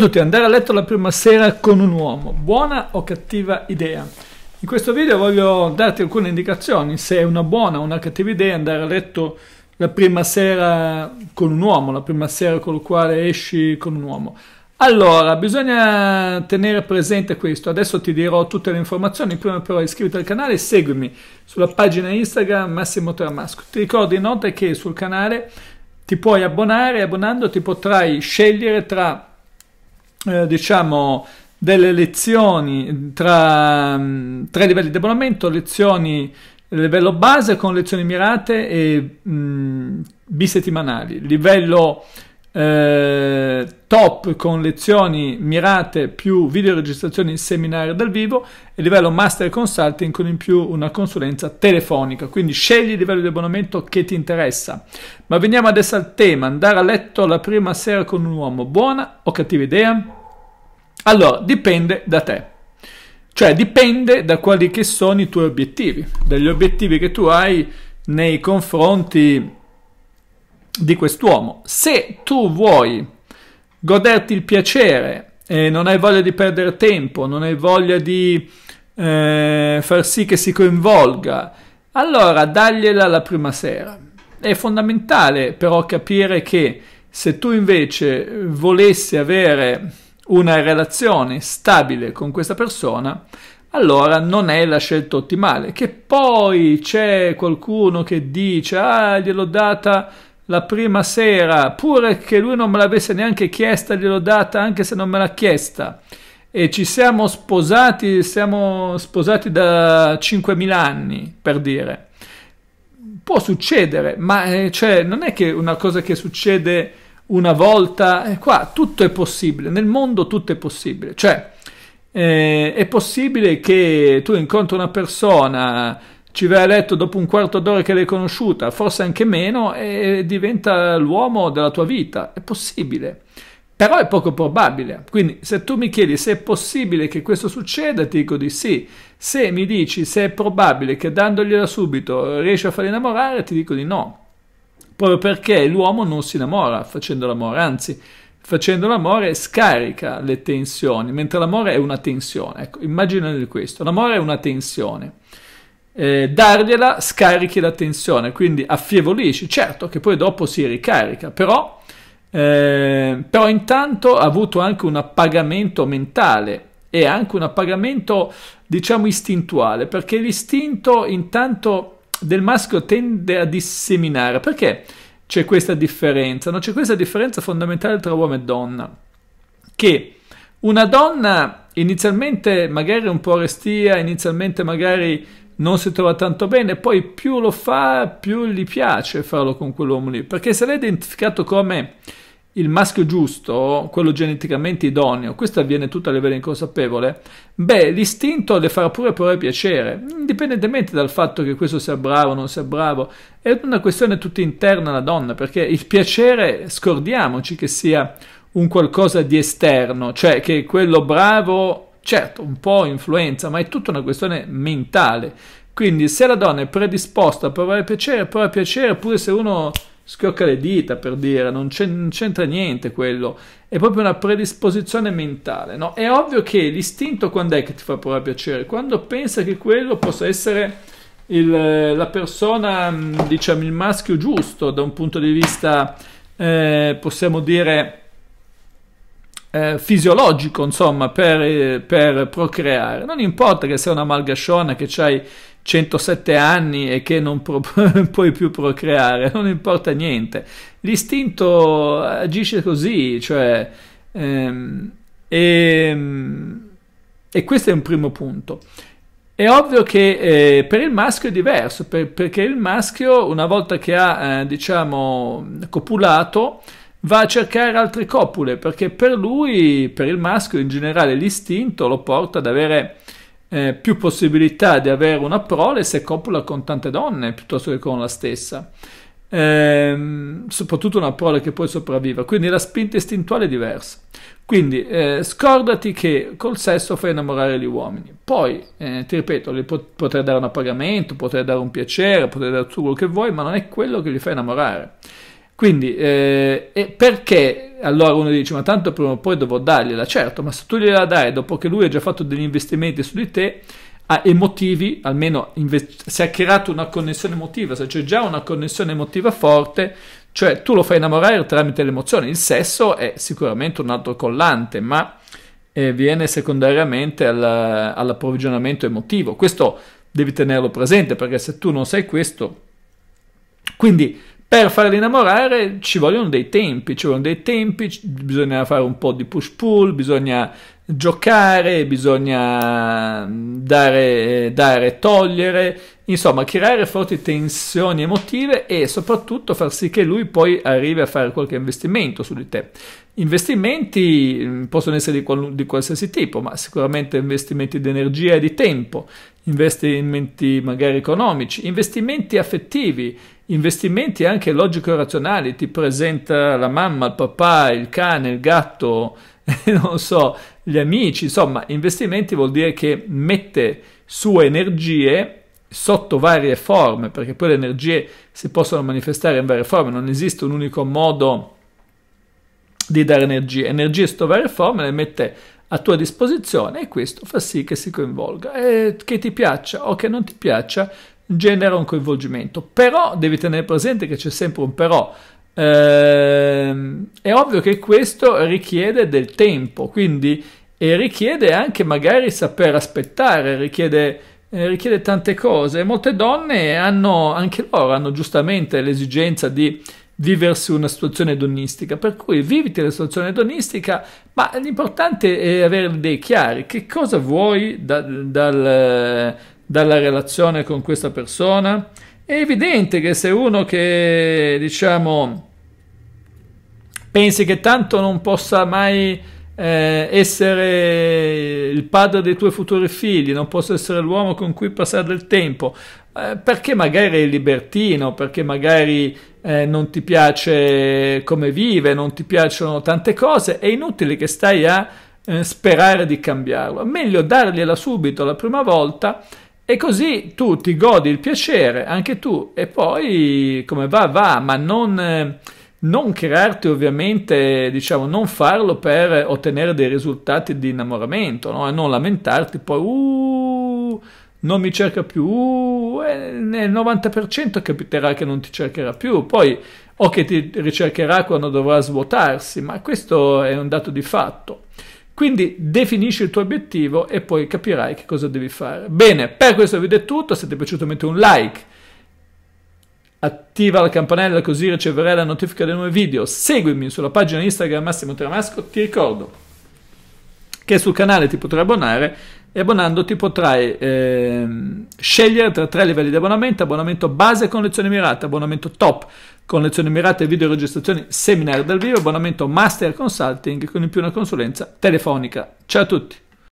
tutti, andare a letto la prima sera con un uomo, buona o cattiva idea? In questo video voglio darti alcune indicazioni se è una buona o una cattiva idea andare a letto la prima sera con un uomo, la prima sera con la quale esci con un uomo. Allora, bisogna tenere presente questo, adesso ti dirò tutte le informazioni, prima però iscriviti al canale e seguimi sulla pagina Instagram Massimo Tramasco. Ti ricordo inoltre che sul canale ti puoi abbonare e abbonando ti potrai scegliere tra eh, diciamo, delle lezioni tra mm, tre livelli di abbonamento, lezioni livello base con lezioni mirate e mh, mm, bisettimanali, livello eh, top con lezioni mirate più video videoregistrazioni seminario dal vivo e livello master consulting con in più una consulenza telefonica quindi scegli il livello di abbonamento che ti interessa ma veniamo adesso al tema andare a letto la prima sera con un uomo buona o cattiva idea? Allora, dipende da te. Cioè dipende da quali che sono i tuoi obiettivi, dagli obiettivi che tu hai nei confronti di quest'uomo. Se tu vuoi goderti il piacere e non hai voglia di perdere tempo, non hai voglia di eh, far sì che si coinvolga, allora dagliela la prima sera. È fondamentale però capire che se tu invece volessi avere una relazione stabile con questa persona, allora non è la scelta ottimale. Che poi c'è qualcuno che dice, ah, gliel'ho data la prima sera, pure che lui non me l'avesse neanche chiesta, gliel'ho data anche se non me l'ha chiesta. E ci siamo sposati, siamo sposati da 5.000 anni, per dire. Può succedere, ma eh, cioè, non è che una cosa che succede una volta, eh, qua tutto è possibile, nel mondo tutto è possibile, cioè eh, è possibile che tu incontri una persona, ci vai a letto dopo un quarto d'ora che l'hai conosciuta, forse anche meno, e diventa l'uomo della tua vita, è possibile. Però è poco probabile, quindi se tu mi chiedi se è possibile che questo succeda, ti dico di sì. Se mi dici se è probabile che dandogliela subito riesci a farla innamorare, ti dico di no proprio perché l'uomo non si innamora facendo l'amore, anzi facendo l'amore scarica le tensioni, mentre l'amore è una tensione, ecco, immaginate questo, l'amore è una tensione. Eh, dargliela scarichi la tensione, quindi affievolisci, certo che poi dopo si ricarica, però, eh, però intanto ha avuto anche un appagamento mentale e anche un appagamento diciamo istintuale, perché l'istinto intanto del maschio tende a disseminare. Perché c'è questa differenza? No? C'è questa differenza fondamentale tra uomo e donna. Che una donna inizialmente magari un po' restia, inizialmente magari non si trova tanto bene, poi più lo fa, più gli piace farlo con quell'uomo lì. Perché se l'ha identificato come il maschio giusto, quello geneticamente idoneo, questo avviene tutto a livello inconsapevole, beh, l'istinto le farà pure provare piacere, indipendentemente dal fatto che questo sia bravo o non sia bravo, è una questione tutta interna alla donna, perché il piacere, scordiamoci che sia un qualcosa di esterno, cioè che quello bravo, certo, un po' influenza, ma è tutta una questione mentale. Quindi se la donna è predisposta a provare piacere, prova piacere, pure se uno schiocca le dita per dire, non, c'entra niente quello, è proprio una predisposizione mentale. No? È ovvio che l'istinto quando è che ti fa provare piacere? Quando pensa che quello possa essere il, la persona, mm, diciamo, il maschio giusto da un punto di vista, eh, possiamo dire, eh, fisiologico, insomma, per, eh, per procreare. Non importa che sei una malgasciona, che c'hai 107 anni e che non puoi più procreare, non importa niente. L'istinto agisce così, cioè, ehm, e, ehm, e, questo è un primo punto. È ovvio che eh, per il maschio è diverso, per, perché il maschio una volta che ha, eh, diciamo, copulato, va a cercare altre copule, perché per lui, per il maschio in generale, l'istinto lo porta ad avere eh, più possibilità di avere una prole se copula con tante donne piuttosto che con la stessa. Ehm, soprattutto una prole che poi sopravviva, quindi la spinta istintuale è diversa. Quindi eh, scordati che col sesso fai innamorare gli uomini, poi eh, ti ripeto, li pot- potrai dare un appagamento, potrei dare un piacere, potrei dare tutto quello che vuoi, ma non è quello che li fa innamorare. Quindi, eh, perché allora uno dice, ma tanto prima o poi devo dargliela? Certo, ma se tu gliela dai dopo che lui ha già fatto degli investimenti su di te, ha emotivi, almeno invest- si è creata una connessione emotiva, se c'è già una connessione emotiva forte, cioè tu lo fai innamorare tramite l'emozione. Il sesso è sicuramente un altro collante, ma eh, viene secondariamente al, all'approvvigionamento emotivo. Questo devi tenerlo presente, perché se tu non sai questo... Quindi per farli innamorare ci vogliono dei tempi, ci vogliono dei tempi, bisogna fare un po' di push-pull, bisogna giocare, bisogna mm, dare, eh, dare, togliere, insomma creare forti tensioni emotive e soprattutto far sì che lui poi arrivi a fare qualche investimento su di te. Investimenti mm, possono essere di, qual- di qualsiasi tipo, ma sicuramente investimenti di energia e di tempo, investimenti magari economici, investimenti affettivi, investimenti anche logico-razionali, ti presenta la mamma, il papà, il cane, il gatto, non so, gli amici, insomma, investimenti vuol dire che mette sue energie sotto varie forme, perché poi le energie si possono manifestare in varie forme, non esiste un unico modo di dare energie, energie sotto varie forme le mette a tua disposizione e questo fa sì che si coinvolga e che ti piaccia o che non ti piaccia, genera un coinvolgimento. Però devi tenere presente che c'è sempre un però. Ehm, è ovvio che questo richiede del tempo, quindi e richiede anche magari saper aspettare, richiede, eh, richiede tante cose. Molte donne hanno, anche loro, hanno giustamente l'esigenza di viversi una situazione edonistica, per cui viviti la situazione edonistica, ma l'importante è avere idee chiari, che cosa vuoi da, dal, dalla relazione con questa persona. È evidente che se uno che, diciamo, pensi che tanto non possa mai eh, essere il padre dei tuoi futuri figli, non possa essere l'uomo con cui passare del tempo, eh, perché magari è libertino, perché magari eh, non ti piace come vive, non ti piacciono tante cose, è inutile che stai a eh, sperare di cambiarlo. Meglio dargliela subito la prima volta e così tu ti godi il piacere, anche tu, e poi come va, va, ma non, eh, non crearti ovviamente, diciamo, non farlo per ottenere dei risultati di innamoramento, no? e non lamentarti poi, uh, non mi cerca più, uh, nel 90% capiterà che non ti cercherà più, poi o che ti ricercherà quando dovrà svuotarsi, ma questo è un dato di fatto. Quindi definisci il tuo obiettivo e poi capirai che cosa devi fare. Bene, per questo video è tutto, se ti è piaciuto metti un like, attiva la campanella così riceverai la notifica dei nuovi video, seguimi sulla pagina Instagram Massimo Tramasco, ti ricordo che sul canale ti potrai abbonare e abbonandoti potrai ehm, scegliere tra tre livelli di abbonamento, abbonamento base con lezioni mirate, abbonamento top con lezioni mirate, video registrazioni, seminar dal vivo, abbonamento master consulting con in più una consulenza telefonica. Ciao a tutti!